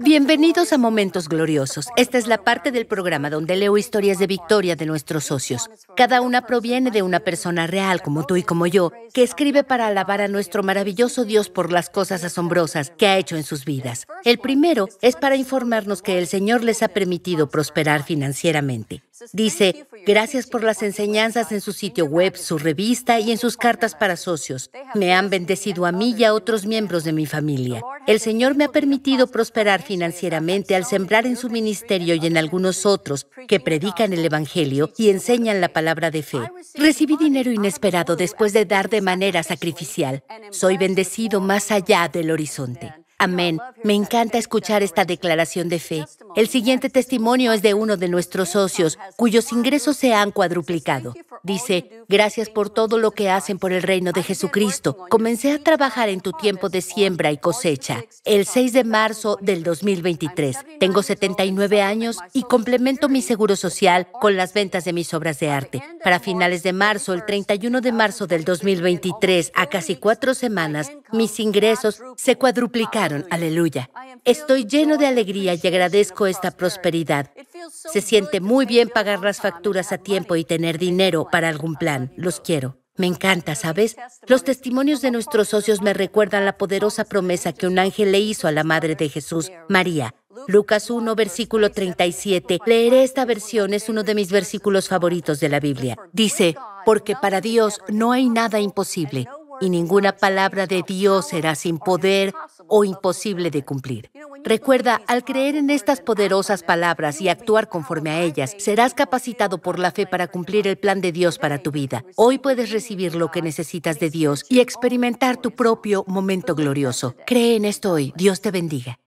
Bienvenidos a Momentos Gloriosos. Esta es la parte del programa donde leo historias de victoria de nuestros socios. Cada una proviene de una persona real, como tú y como yo, que escribe para alabar a nuestro maravilloso Dios por las cosas asombrosas que ha hecho en sus vidas. El primero es para informarnos que el Señor les ha permitido prosperar financieramente. Dice, gracias por las enseñanzas en su sitio web, su revista y en sus cartas para socios. Me han bendecido a mí y a otros miembros de mi familia. El Señor me ha permitido prosperar financieramente al sembrar en su ministerio y en algunos otros que predican el Evangelio y enseñan la palabra de fe. Recibí dinero inesperado después de dar de manera sacrificial. Soy bendecido más allá del horizonte. Amén. Me encanta escuchar esta declaración de fe. El siguiente testimonio es de uno de nuestros socios, cuyos ingresos se han cuadruplicado. Dice, gracias por todo lo que hacen por el reino de Jesucristo. Comencé a trabajar en tu tiempo de siembra y cosecha, el 6 de marzo del 2023. Tengo 79 años y complemento mi seguro social con las ventas de mis obras de arte. Para finales de marzo, el 31 de marzo del 2023, a casi cuatro semanas, mis ingresos se cuadruplicaron. Aleluya. Estoy lleno de alegría y agradezco esta prosperidad. Se siente muy bien pagar las facturas a tiempo y tener dinero para algún plan. Los quiero. Me encanta, ¿sabes? Los testimonios de nuestros socios me recuerdan la poderosa promesa que un ángel le hizo a la Madre de Jesús, María. Lucas 1, versículo 37. Leeré esta versión, es uno de mis versículos favoritos de la Biblia. Dice, porque para Dios no hay nada imposible, y ninguna palabra de Dios será sin poder o imposible de cumplir. Recuerda, al creer en estas poderosas palabras y actuar conforme a ellas, serás capacitado por la fe para cumplir el plan de Dios para tu vida. Hoy puedes recibir lo que necesitas de Dios y experimentar tu propio momento glorioso. Cree en esto hoy. Dios te bendiga.